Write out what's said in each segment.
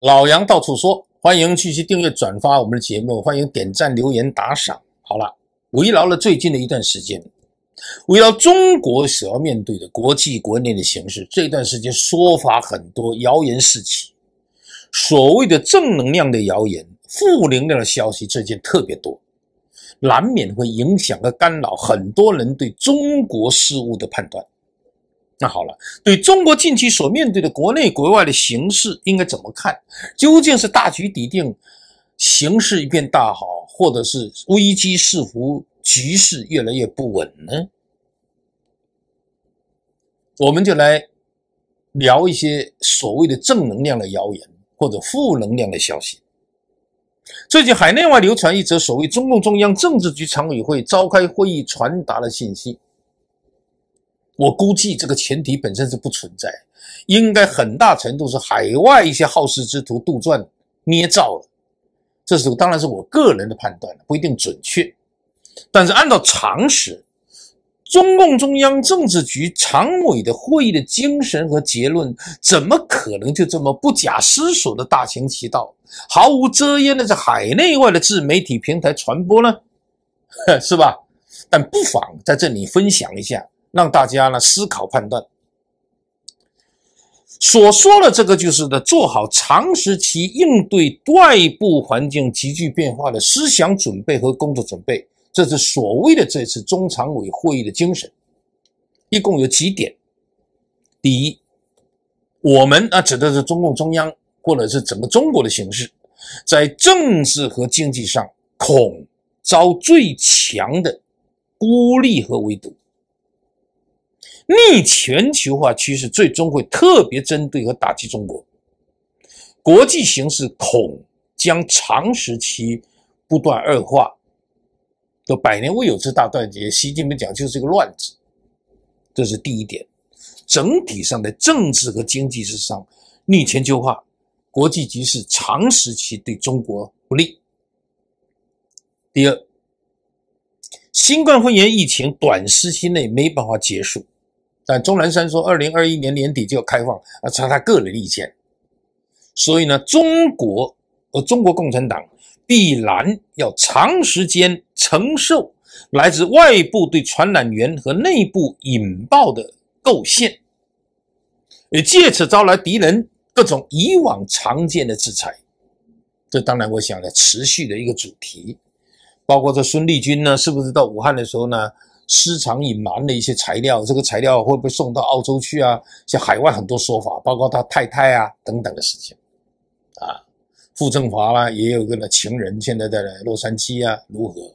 老杨到处说，欢迎继续订阅转发我们的节目，欢迎点赞留言打赏。好了，围绕了最近的一段时间，围绕中国所要面对的国际国内的形势，这段时间说法很多，谣言四起。所谓的正能量的谣言、负能量的消息，最近特别多，难免会影响和干扰很多人对中国事物的判断。那好了，对中国近期所面对的国内国外的形势应该怎么看？究竟是大局已定，形势一片大好，或者是危机四伏，局势越来越不稳呢？我们就来聊一些所谓的正能量的谣言或者负能量的消息。最近海内外流传一则所谓中共中央政治局常委会召开会议传达的信息。我估计这个前提本身是不存在，应该很大程度是海外一些好事之徒杜撰、捏造的。这是当然是我个人的判断了，不一定准确。但是按照常识，中共中央政治局常委的会议的精神和结论，怎么可能就这么不假思索的大行其道，毫无遮掩的在海内外的自媒体平台传播呢？是吧？但不妨在这里分享一下。让大家呢思考判断。所说的这个就是的，做好长时期应对外部环境急剧变化的思想准备和工作准备，这是所谓的这次中常委会议的精神。一共有几点？第一，我们啊指的是中共中央或者是整个中国的形式，在政治和经济上恐遭最强的孤立和围堵。逆全球化趋势最终会特别针对和打击中国，国际形势恐将长时期不断恶化，的百年未有之大断绝。习近平讲就是个乱子，这是第一点。整体上的政治和经济之上，逆全球化，国际局势长时期对中国不利。第二，新冠肺炎疫情短时期内没办法结束。但钟南山说，二零二一年年底就要开放，啊，是他个人意见。所以呢，中国和中国共产党必然要长时间承受来自外部对传染源和内部引爆的构陷，也借此招来敌人各种以往常见的制裁。这当然，我想了持续的一个主题，包括这孙立军呢，是不是到武汉的时候呢？私藏隐瞒的一些材料，这个材料会不会送到澳洲去啊？像海外很多说法，包括他太太啊等等的事情，啊，傅政华啦也有个情人，现在在洛杉矶啊，如何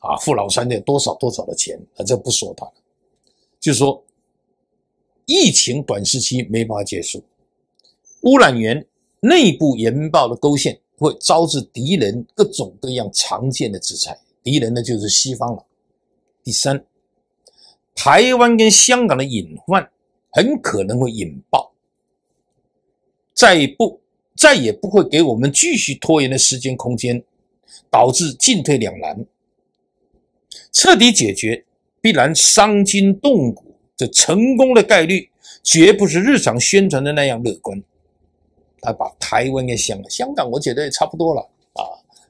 啊？傅老三的多少多少的钱，啊，这不说他。了，就说疫情短时期没法结束，污染源内部研报的勾线会招致敌人各种各样常见的制裁，敌人呢就是西方了。第三，台湾跟香港的隐患很可能会引爆，再不再也不会给我们继续拖延的时间空间，导致进退两难。彻底解决必然伤筋动骨，这成功的概率绝不是日常宣传的那样乐观。他把台湾跟香香港，我觉得也差不多了。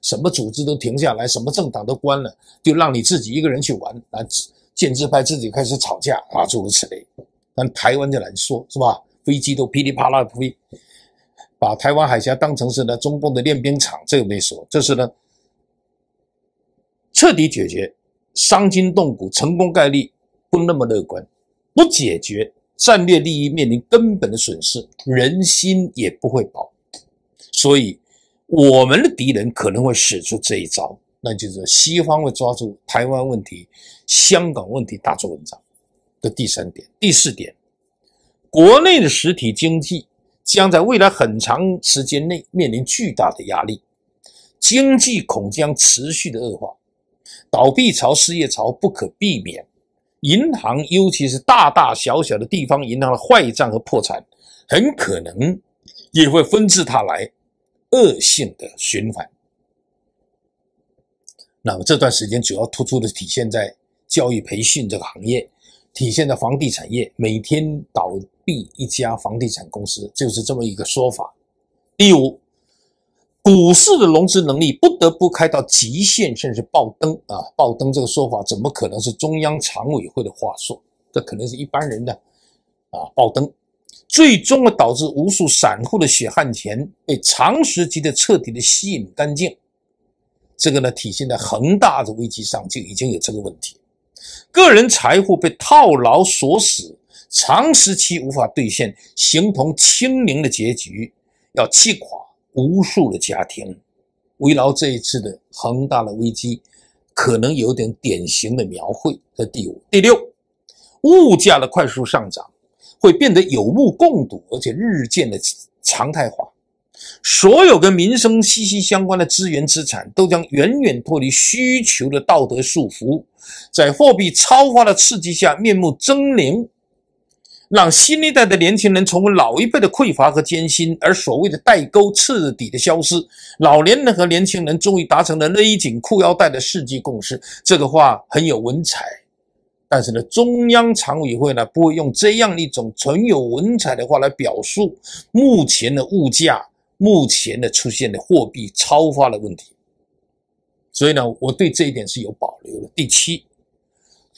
什么组织都停下来，什么政党都关了，就让你自己一个人去玩，啊，建制派自己开始吵架，啊，诸如此类。但台湾就难说，是吧？飞机都噼里啪啦飞，把台湾海峡当成是呢中共的练兵场，这个没说。这是呢，彻底解决，伤筋动骨，成功概率不那么乐观；不解决，战略利益面临根本的损失，人心也不会保。所以。我们的敌人可能会使出这一招，那就是西方会抓住台湾问题、香港问题大做文章。的第三点、第四点，国内的实体经济将在未来很长时间内面临巨大的压力，经济恐将持续的恶化，倒闭潮、失业潮不可避免，银行，尤其是大大小小的地方银行的坏账和破产，很可能也会纷至沓来。恶性的循环。那么这段时间主要突出的体现在教育培训这个行业，体现在房地产业，每天倒闭一家房地产公司就是这么一个说法。第五，股市的融资能力不得不开到极限，甚至爆灯啊！爆灯这个说法怎么可能是中央常委会的话说？这可能是一般人的啊！爆灯。最终啊，导致无数散户的血汗钱被长时期的彻底的吸引干净。这个呢，体现在恒大的危机上就已经有这个问题，个人财富被套牢锁死，长时期无法兑现，形同清零的结局，要击垮无数的家庭。围绕这一次的恒大的危机，可能有点典型的描绘。这第五、第六，物价的快速上涨。会变得有目共睹，而且日渐的常态化。所有跟民生息息相关的资源资产都将远远脱离需求的道德束缚，在货币超发的刺激下，面目狰狞，让新一代的年轻人成为老一辈的匮乏和艰辛，而所谓的代沟彻底的消失。老年人和年轻人终于达成了勒紧裤腰带的世纪共识。这个话很有文采。但是呢，中央常委会呢不会用这样一种纯有文采的话来表述目前的物价、目前的出现的货币超发的问题，所以呢，我对这一点是有保留的。第七，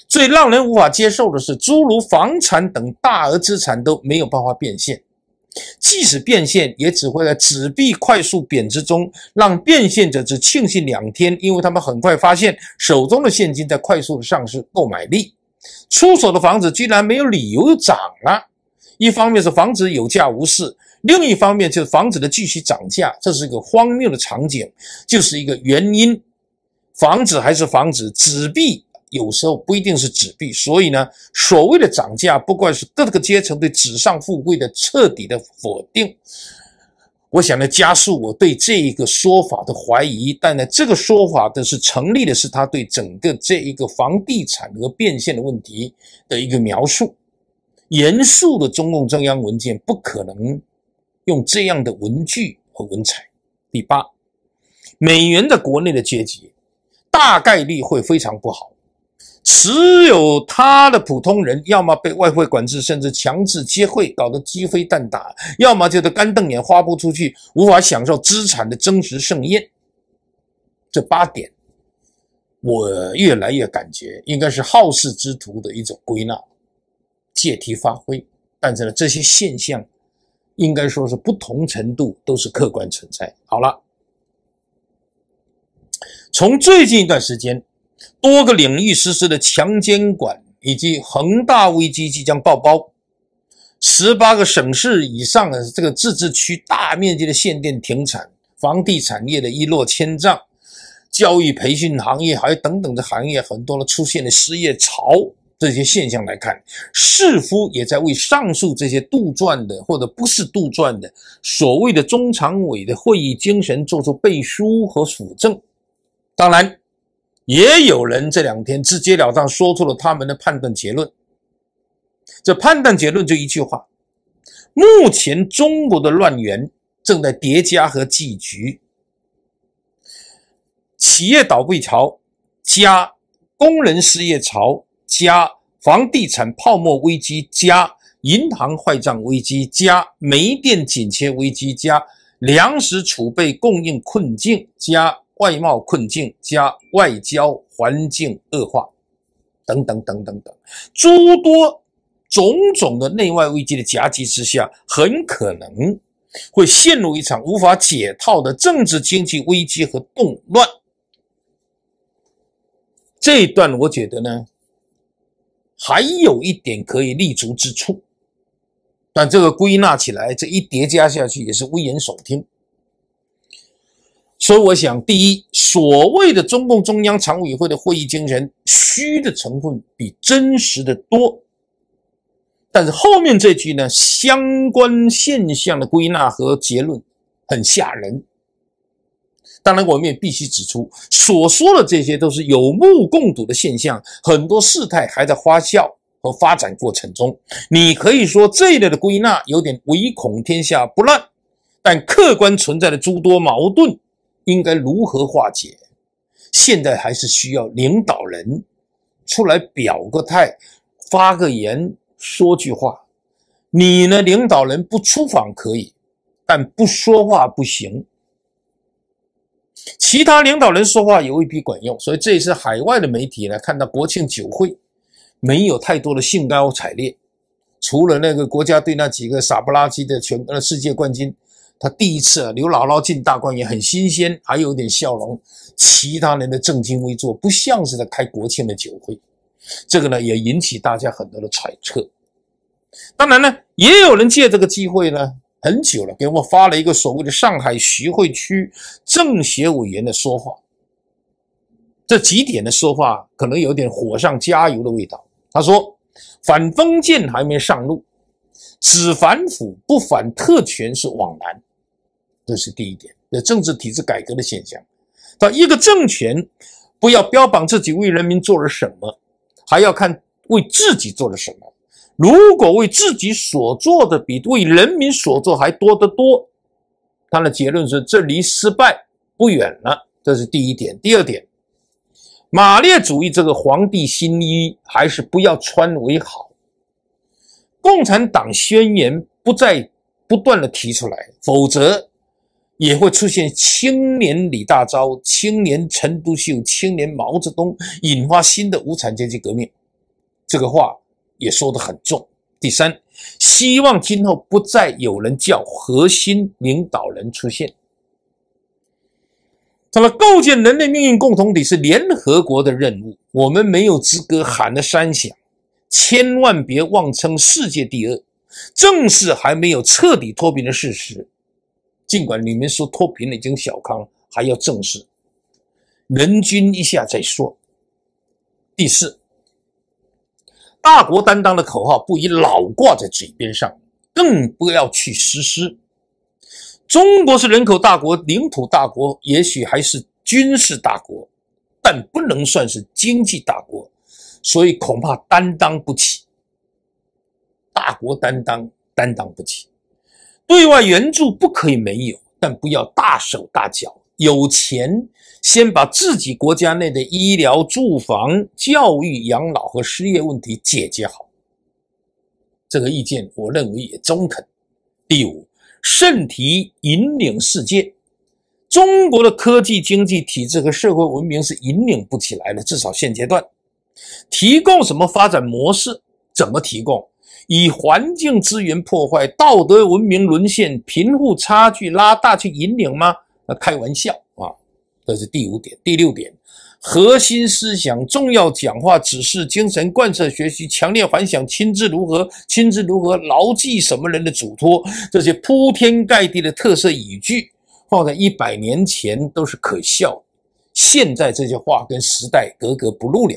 最让人无法接受的是，诸如房产等大额资产都没有办法变现，即使变现，也只会在纸币快速贬值中让变现者只庆幸两天，因为他们很快发现手中的现金在快速的丧失购买力。出手的房子居然没有理由涨了，一方面是房子有价无市，另一方面就是房子的继续涨价，这是一个荒谬的场景，就是一个原因。房子还是房子，纸币有时候不一定是纸币，所以呢，所谓的涨价，不管是各个阶层对纸上富贵的彻底的否定。我想呢，加速我对这一个说法的怀疑，但呢，这个说法的是成立的，是他对整个这一个房地产和变现的问题的一个描述。严肃的中共中央文件不可能用这样的文具和文采。第八，美元的国内的阶级大概率会非常不好。持有他的普通人，要么被外汇管制，甚至强制结汇，搞得鸡飞蛋打；要么就是干瞪眼，花不出去，无法享受资产的真实盛宴。这八点，我越来越感觉应该是好事之徒的一种归纳、借题发挥。但是呢，这些现象，应该说是不同程度都是客观存在。好了，从最近一段时间。多个领域实施的强监管，以及恒大危机即将爆包，十八个省市以上的这个自治区大面积的限电停产，房地产业的一落千丈，教育培训行业还有等等的行业，很多的出现了失业潮这些现象来看，似乎也在为上述这些杜撰的或者不是杜撰的所谓的中常委的会议精神做出背书和辅证，当然。也有人这两天直截了当说出了他们的判断结论。这判断结论就一句话：目前中国的乱源正在叠加和积局，企业倒闭潮加工人失业潮加房地产泡沫危机加银行坏账危机加煤电紧缺危机加粮食储备供应困境加。外贸困境加外交环境恶化，等等等等等，诸多种种的内外危机的夹击之下，很可能会陷入一场无法解套的政治经济危机和动乱。这一段我觉得呢，还有一点可以立足之处，但这个归纳起来，这一叠加下去也是危言耸听。所以，我想，第一，所谓的中共中央常委会的会议精神，虚的成分比真实的多。但是后面这句呢，相关现象的归纳和结论很吓人。当然，我们也必须指出，所说的这些都是有目共睹的现象，很多事态还在发酵和发展过程中。你可以说这一类的归纳有点唯恐天下不乱，但客观存在的诸多矛盾。应该如何化解？现在还是需要领导人出来表个态，发个言，说句话。你呢？领导人不出访可以，但不说话不行。其他领导人说话也未必管用。所以这次海外的媒体呢，看到国庆酒会，没有太多的兴高采烈，除了那个国家队那几个傻不拉几的全呃世界冠军。他第一次啊，刘姥姥进大观园很新鲜，还有点笑容；其他人的正襟危坐，不像是在开国庆的酒会。这个呢，也引起大家很多的揣测。当然呢，也有人借这个机会呢，很久了，给我发了一个所谓的上海徐汇区政协委员的说话。这几点的说话可能有点火上加油的味道。他说：“反封建还没上路，只反腐不反特权是枉然。”这是第一点，有政治体制改革的现象。他一个政权不要标榜自己为人民做了什么，还要看为自己做了什么。如果为自己所做的比为人民所做还多得多，他的结论是：这离失败不远了。这是第一点。第二点，马列主义这个皇帝新衣还是不要穿为好。共产党宣言不再不断的提出来，否则。也会出现青年李大钊、青年陈独秀、青年毛泽东，引发新的无产阶级革命。这个话也说得很重。第三，希望今后不再有人叫核心领导人出现。他说：“构建人类命运共同体是联合国的任务，我们没有资格喊得三响，千万别妄称世界第二，正是还没有彻底脱贫的事实。尽管你们说脱贫了已经小康了，还要正视，人均一下再说。第四，大国担当的口号不宜老挂在嘴边上，更不要去实施。中国是人口大国、领土大国，也许还是军事大国，但不能算是经济大国，所以恐怕担当不起。大国担当，担当不起。对外援助不可以没有，但不要大手大脚。有钱先把自己国家内的医疗、住房、教育、养老和失业问题解决好。这个意见我认为也中肯。第五，圣提引领世界，中国的科技、经济体制和社会文明是引领不起来的，至少现阶段。提供什么发展模式？怎么提供？以环境资源破坏、道德文明沦陷、贫富差距拉大去引领吗？那开玩笑啊！这是第五点、第六点。核心思想、重要讲话指示精神贯彻学习，强烈反响，亲自如何、亲自如何牢记什么人的嘱托，这些铺天盖地的特色语句，放在一百年前都是可笑，现在这些话跟时代格格不入了，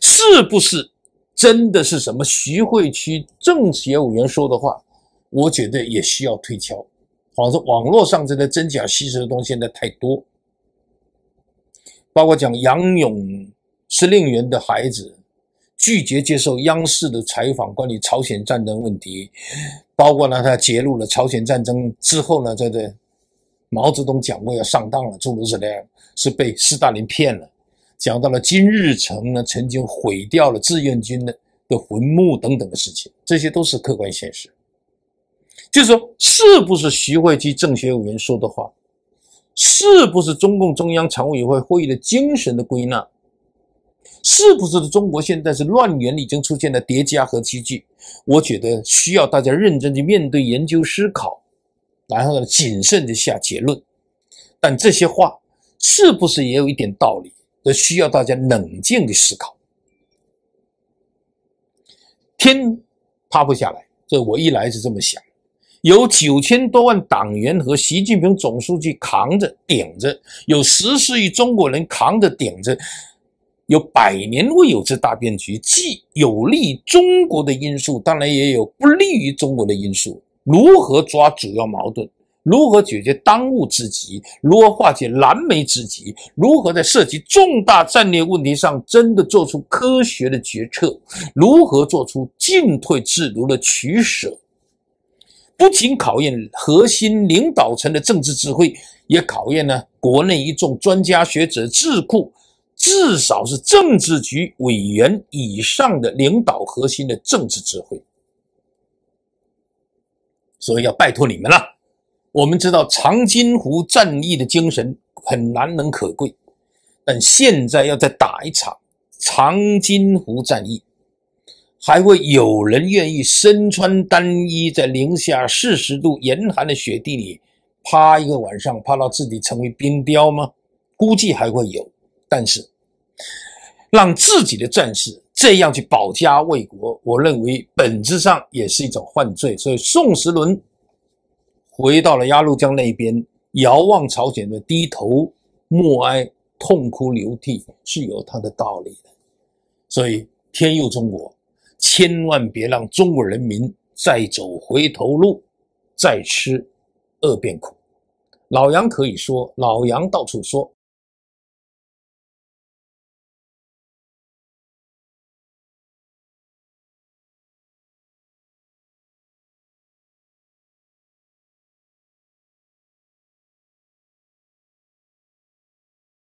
是不是？真的是什么徐汇区政协委员说的话，我觉得也需要推敲。反正网络上这个真假虚实的东西，现在太多。包括讲杨勇司令员的孩子拒绝接受央视的采访，关于朝鲜战争问题，包括呢，他揭露了朝鲜战争之后呢，这个毛泽东讲过要上当了，诸如此类，是被斯大林骗了。讲到了金日成呢，曾经毁掉了志愿军的的坟墓等等的事情，这些都是客观现实。就是说，是不是徐汇区政协委员说的话，是不是中共中央常务委员会会议的精神的归纳，是不是中国现在是乱源已经出现了叠加和积聚？我觉得需要大家认真去面对、研究、思考，然后呢，谨慎的下结论。但这些话是不是也有一点道理？需要大家冷静的思考，天塌不下来。这我一来是这么想：有九千多万党员和习近平总书记扛着顶着，有十四亿中国人扛着顶着，有百年未有之大变局，既有利中国的因素，当然也有不利于中国的因素。如何抓主要矛盾？如何解决当务之急？如何化解燃眉之急？如何在涉及重大战略问题上真的做出科学的决策？如何做出进退自如的取舍？不仅考验核心领导层的政治智慧，也考验呢国内一众专家学者、智库，至少是政治局委员以上的领导核心的政治智慧。所以要拜托你们了。我们知道长津湖战役的精神很难能可贵，但现在要再打一场长津湖战役，还会有人愿意身穿单衣，在零下四十度严寒的雪地里趴一个晚上，趴到自己成为冰雕吗？估计还会有。但是，让自己的战士这样去保家卫国，我认为本质上也是一种犯罪。所以，宋时轮。回到了鸭绿江那边，遥望朝鲜的，低头默哀，痛哭流涕，是有他的道理的。所以天佑中国，千万别让中国人民再走回头路，再吃恶变苦。老杨可以说，老杨到处说。